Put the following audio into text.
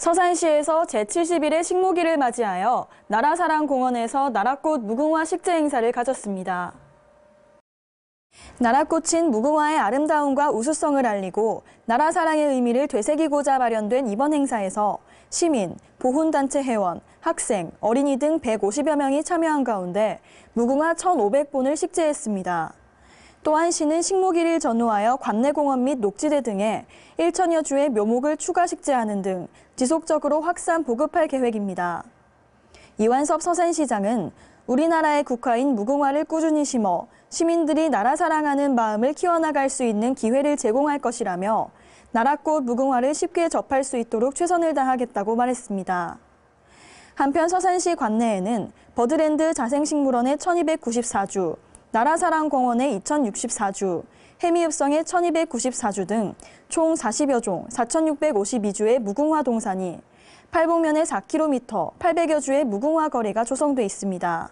서산시에서 제71회 식목일을 맞이하여 나라사랑공원에서 나라꽃 무궁화 식재 행사를 가졌습니다. 나라꽃인 무궁화의 아름다움과 우수성을 알리고 나라사랑의 의미를 되새기고자 마련된 이번 행사에서 시민, 보훈단체 회원, 학생, 어린이 등 150여 명이 참여한 가운데 무궁화 1,500본을 식재했습니다. 또한 시는 식목일을 전후하여 관내공원 및 녹지대 등에 1천여 주의 묘목을 추가 식재하는 등 지속적으로 확산 보급할 계획입니다. 이완섭 서산시장은 우리나라의 국화인 무궁화를 꾸준히 심어 시민들이 나라 사랑하는 마음을 키워나갈 수 있는 기회를 제공할 것이라며 나라꽃 무궁화를 쉽게 접할 수 있도록 최선을 다하겠다고 말했습니다. 한편 서산시 관내에는 버드랜드 자생식물원의 1294주, 나라사랑공원의 2064주, 해미읍성의 1294주 등 총 40여 종 4652주의 무궁화 동산이 팔복면에 4km, 800여 주의 무궁화 거래가 조성돼 있습니다.